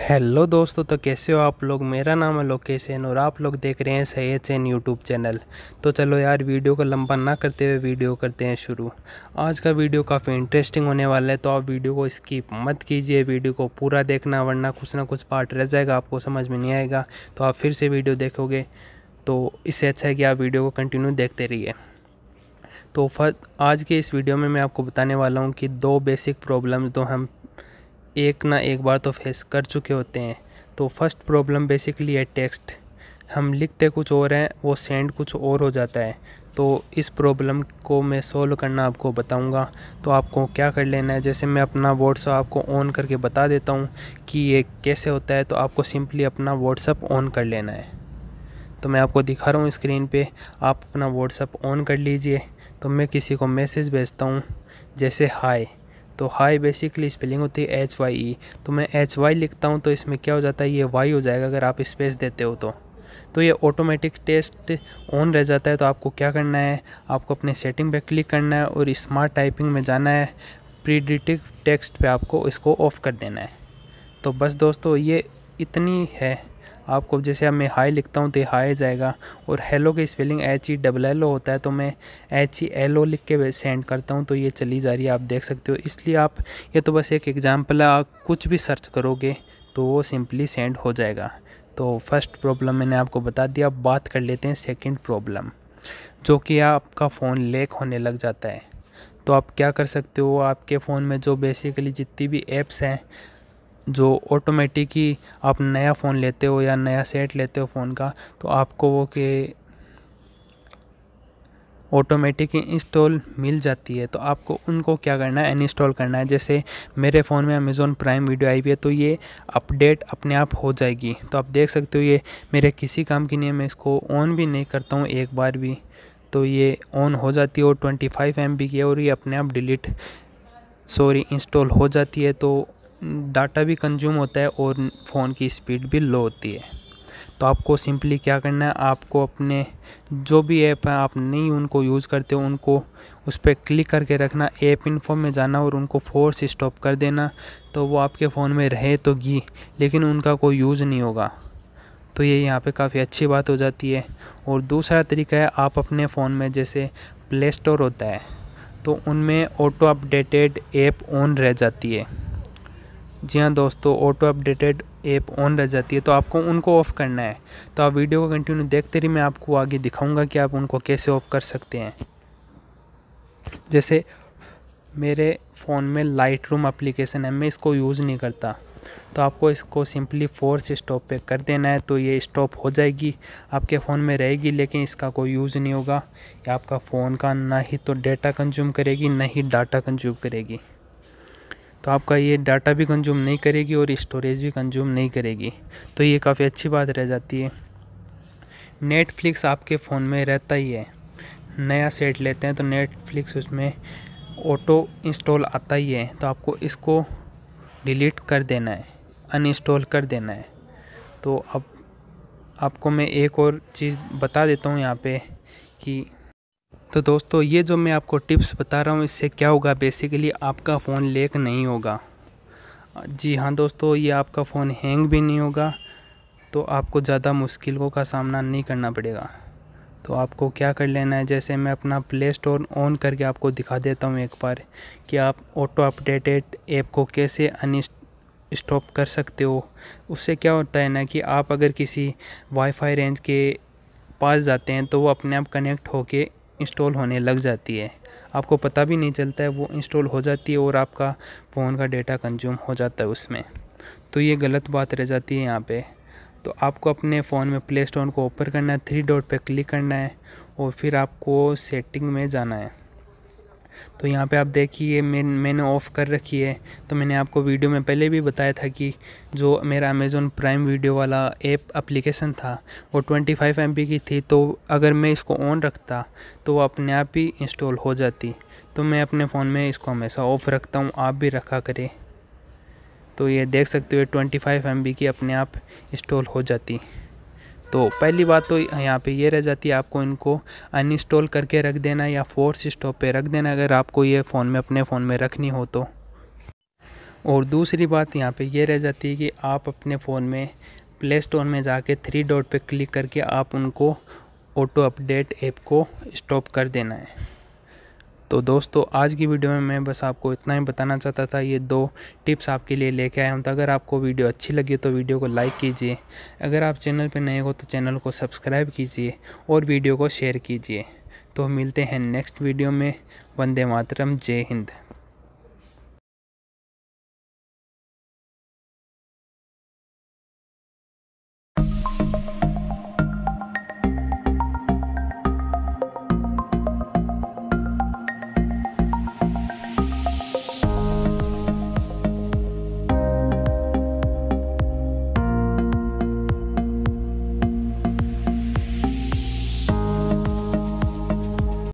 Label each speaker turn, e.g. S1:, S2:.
S1: hello दोस्तों तो कैसे हो आप लोग मेरा नाम है लोकेशन और आप लोग देख रहे हैं सैयद सैन यूट्यूब चैनल तो चलो यार वीडियो को लंबा ना करते हुए वीडियो करते हैं शुरू आज का वीडियो काफ़ी इंटरेस्टिंग होने वाला है तो आप वीडियो को स्किप मत कीजिए वीडियो को पूरा देखना वरना कुछ ना कुछ पार्ट रह जाएगा आपको समझ में नहीं आएगा तो आप फिर से वीडियो देखोगे तो इससे अच्छा है कि आप वीडियो को कंटिन्यू देखते रहिए तो फर्स्ट आज के इस वीडियो में मैं आपको बताने वाला हूँ कि दो बेसिक प्रॉब्लम्स जो हम एक ना एक बार तो फेस कर चुके होते हैं तो फर्स्ट प्रॉब्लम बेसिकली है टेक्स्ट हम लिखते कुछ और हैं वो सेंड कुछ और हो जाता है तो इस प्रॉब्लम को मैं सोल्व करना आपको बताऊंगा तो आपको क्या कर लेना है जैसे मैं अपना व्हाट्सअप आपको ऑन करके बता देता हूँ कि ये कैसे होता है तो आपको सिंपली अपना व्हाट्सअप ऑन कर लेना है तो मैं आपको दिखा रहा हूँ स्क्रीन पे आप अपना व्हाट्सअप ऑन कर लीजिए तो मैं किसी को मैसेज भेजता हूँ जैसे हाय तो हाई बेसिकली स्पेलिंग होती है एच वाई ई तो मैं एच वाई लिखता हूँ तो इसमें क्या हो जाता है ये वाई हो जाएगा अगर आप स्पेस देते हो तो तो ये ऑटोमेटिक टेस्ट ऑन रह जाता है तो आपको क्या करना है आपको अपने सेटिंग पे क्लिक करना है और स्मार्ट टाइपिंग में जाना है प्रीडिटिव टेक्स्ट पे आपको इसको ऑफ़ कर देना है तो बस दोस्तों ये इतनी है आपको जैसे अब मैं हाई लिखता हूँ तो हाई जाएगा और हेलो की spelling H E double L O होता है तो मैं एच ई एल ओ लिख के सेंड करता हूँ तो ये चली जा रही है आप देख सकते हो इसलिए आप ये तो बस एक एग्ज़ाम्पल है आप कुछ भी सर्च करोगे तो वो सिंपली सेंड हो जाएगा तो फर्स्ट प्रॉब्लम मैंने आपको बता दिया बात कर लेते हैं सेकेंड प्रॉब्लम जो कि आपका फ़ोन लेक होने लग जाता है तो आप क्या कर सकते हो आपके फ़ोन में जो बेसिकली जितनी भी एप्स हैं जो ऑटोमेटिक ही आप नया फ़ोन लेते हो या नया सेट लेते हो फ़ोन का तो आपको वो के ऑटोमेटिक इंस्टॉल मिल जाती है तो आपको उनको क्या करना है अनइंस्टॉल करना है जैसे मेरे फ़ोन में अमेज़ोन प्राइम वीडियो आई हुई है तो ये अपडेट अपने आप हो जाएगी तो आप देख सकते हो ये मेरे किसी काम की नहीं है मैं इसको ऑन भी नहीं करता हूँ एक बार भी तो ये ऑन हो जाती है और ट्वेंटी फाइव एम बी की है और ये अपने आप डिलीट सॉरी इंस्टॉल हो जाती है तो डाटा भी कंज्यूम होता है और फ़ोन की स्पीड भी लो होती है तो आपको सिंपली क्या करना है आपको अपने जो भी ऐप हैं आप नहीं उनको यूज़ करते हो उनको उस पर क्लिक करके रखना ऐप इन्फो में जाना और उनको फोर्स स्टॉप कर देना तो वो आपके फ़ोन में रहे तो घी लेकिन उनका कोई यूज़ नहीं होगा तो ये यहाँ पे काफ़ी अच्छी बात हो जाती है और दूसरा तरीका है आप अपने फ़ोन में जैसे प्ले स्टोर होता है तो उनमें ऑटो अपडेटेड ऐप ऑन रह जाती है जी हाँ दोस्तों ऑटो अपडेटेड ऐप ऑन रह जाती है तो आपको उनको ऑफ़ करना है तो आप वीडियो को कंटिन्यू देखते रहिए मैं आपको आगे दिखाऊंगा कि आप उनको कैसे ऑफ़ कर सकते हैं जैसे मेरे फ़ोन में लाइट रूम अप्लीकेशन है मैं इसको यूज़ नहीं करता तो आपको इसको सिंपली फोर्स स्टॉप पे कर देना है तो ये स्टॉप हो जाएगी आपके फ़ोन में रहेगी लेकिन इसका कोई यूज़ नहीं होगा या आपका फ़ोन का ना ही तो डेटा कंज्यूम करेगी ना ही डाटा कंज्यूम करेगी तो आपका ये डाटा भी कंज्यूम नहीं करेगी और स्टोरेज भी कंज्यूम नहीं करेगी तो ये काफ़ी अच्छी बात रह जाती है नेटफ्लिक्स आपके फ़ोन में रहता ही है नया सेट लेते हैं तो नेटफ्लिक्स उसमें ऑटो इंस्टॉल आता ही है तो आपको इसको डिलीट कर देना है अनइंस्टॉल कर देना है तो अब आपको मैं एक और चीज़ बता देता हूँ यहाँ पे कि तो दोस्तों ये जो मैं आपको टिप्स बता रहा हूँ इससे क्या होगा बेसिकली आपका फ़ोन लेक नहीं होगा जी हाँ दोस्तों ये आपका फ़ोन हैंग भी नहीं होगा तो आपको ज़्यादा मुश्किलों का सामना नहीं करना पड़ेगा तो आपको क्या कर लेना है जैसे मैं अपना प्ले स्टोर ऑन करके आपको दिखा देता हूँ एक बार कि आप ऑटो अपडेटेड ऐप को कैसे स्टॉप कर सकते हो उससे क्या होता है ना कि आप अगर किसी वाईफाई रेंज के पास जाते हैं तो वो अपने आप कनेक्ट होके इंस्टॉल होने लग जाती है आपको पता भी नहीं चलता है वो इंस्टॉल हो जाती है और आपका फ़ोन का डेटा कंज्यूम हो जाता है उसमें तो ये गलत बात रह जाती है यहाँ पे तो आपको अपने फ़ोन में प्ले स्टोर को ओपन करना है थ्री डॉट पे क्लिक करना है और फिर आपको सेटिंग में जाना है तो यहाँ पे आप देखिए मैं मैंने ऑफ़ कर रखी है तो मैंने आपको वीडियो में पहले भी बताया था कि जो मेरा अमेज़ोन प्राइम वीडियो वाला ऐप एप्लीकेशन था वो 25 फाइव की थी तो अगर मैं इसको ऑन रखता तो वो अपने आप ही इंस्टॉल हो जाती तो मैं अपने फ़ोन में इसको हमेशा ऑफ़ रखता हूँ आप भी रखा करें तो ये देख सकते हो ट्वेंटी फाइव की अपने आप इंस्टॉल हो जाती तो पहली बात तो यहाँ पे ये रह जाती है आपको इनको अनइंस्टॉल करके रख देना या फोर्स स्टॉप पे रख देना अगर आपको ये फ़ोन में अपने फ़ोन में रखनी हो तो और दूसरी बात यहाँ पे ये रह जाती है कि आप अपने फ़ोन में प्ले स्टोर में जाके थ्री डॉट पे क्लिक करके आप उनको ऑटो अपडेट ऐप को स्टॉप कर देना है तो दोस्तों आज की वीडियो में मैं बस आपको इतना ही बताना चाहता था ये दो टिप्स आपके लिए लेके आया हूँ तो अगर आपको वीडियो अच्छी लगी तो वीडियो को लाइक कीजिए अगर आप चैनल पर नए हो तो चैनल को सब्सक्राइब कीजिए और वीडियो को शेयर कीजिए तो मिलते हैं नेक्स्ट वीडियो में वंदे मातरम जय हिंद